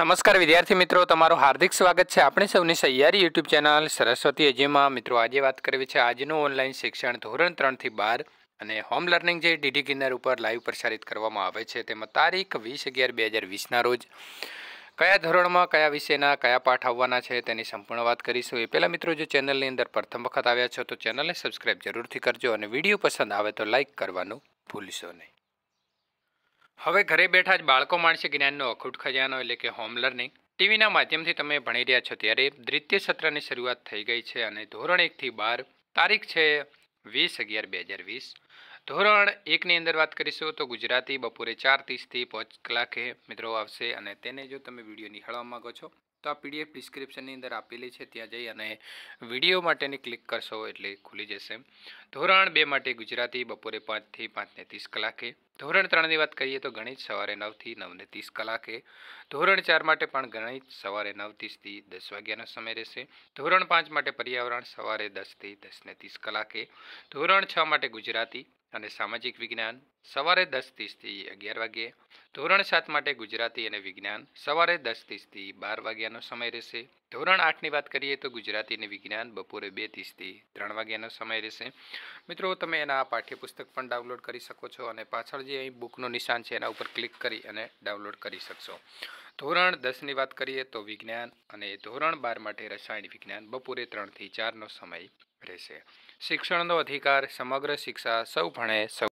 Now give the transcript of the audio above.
નમસ્કાર વિદ્યાર્થી મિત્રો તમારું હાર્દિક સ્વાગત છે આપણે સૌની સૈયારી યુટ્યુબ ચેનલ સરસ્વતી અજયમાં મિત્રો આજે વાત કરવી છે આજનું ઓનલાઈન શિક્ષણ ધોરણ ત્રણથી બાર અને હોમ લર્નિંગ જે ડીડી કિન્નર ઉપર લાઈવ પ્રસારિત કરવામાં આવે છે તેમાં તારીખ વીસ અગિયાર બે હજાર વીસના રોજ કયા ધોરણમાં કયા વિષયના કયા પાઠ આવવાના છે તેની સંપૂર્ણ વાત કરીશું એ પહેલાં મિત્રો જો ચેનલની અંદર પ્રથમ વખત આવ્યા છો તો ચેનલને સબસ્ક્રાઈબ જરૂરથી કરજો અને વિડીયો પસંદ આવે તો લાઇક કરવાનું ભૂલશો નહીં હવે ઘરે બેઠા જ બાળકો માણસે જ્ઞાનનો અખૂટ ખજાનો એટલે કે હોમ લર્નિંગ ટીવીના માધ્યમથી તમે ભણી રહ્યા છો ત્યારે દ્વિતીય સત્રની શરૂઆત થઈ ગઈ છે અને ધોરણ એકથી બાર તારીખ છે વીસ અગિયાર બે હજાર વીસ ધોરણ એકની અંદર વાત કરીશું તો ગુજરાતી બપોરે ચાર ત્રીસથી પાંચ કલાકે મિત્રો આવશે અને તેને જો તમે વિડીયો નિહાળવા માગો છો તો આ પીડીએફ ડિસ્ક્રિપ્શનની અંદર આપેલી છે ત્યાં જઈ અને વિડીયો માટેની ક્લિક કરશો એટલે ખુલી જશે ધોરણ બે માટે ગુજરાતી બપોરે પાંચથી પાંચને ત્રીસ કલાકે ધોરણ ત્રણની વાત કરીએ તો ગણિત સવારે નવથી નવને ત્રીસ કલાકે ધોરણ ચાર માટે પણ ગણિત સવારે નવ ત્રીસથી દસ વાગ્યાનો સમય રહેશે ધોરણ પાંચ માટે પર્યાવરણ સવારે દસથી દસને ત્રીસ કલાકે ધોરણ છ માટે ગુજરાતી અને સામાજિક વિજ્ઞાન સવારે દસ ત્રીસથી અગિયાર વાગ્યે ધોરણ સાત માટે ગુજરાતી અને વિજ્ઞાન સવારે દસ ત્રીસથી બાર વાગ્યાનો સમય રહેશે ધોરણ આઠની વાત કરીએ તો ગુજરાતી અને વિજ્ઞાન બપોરે બે ત્રીસથી ત્રણ વાગ્યાનો સમય રહેશે મિત્રો તમે એના પાઠ્યપુસ્તક પણ ડાઉનલોડ કરી શકો છો અને પાછળ જે અહીં બુકનું નિશાન છે એના ઉપર ક્લિક કરી અને ડાઉનલોડ કરી શકશો ધોરણ દસની વાત કરીએ તો વિજ્ઞાન અને ધોરણ બાર માટે રસાયણ વિજ્ઞાન બપોરે ત્રણથી ચારનો સમય રહેશે શિક્ષણનો અધિકાર સમગ્ર શિક્ષા સૌ ભણે સૌ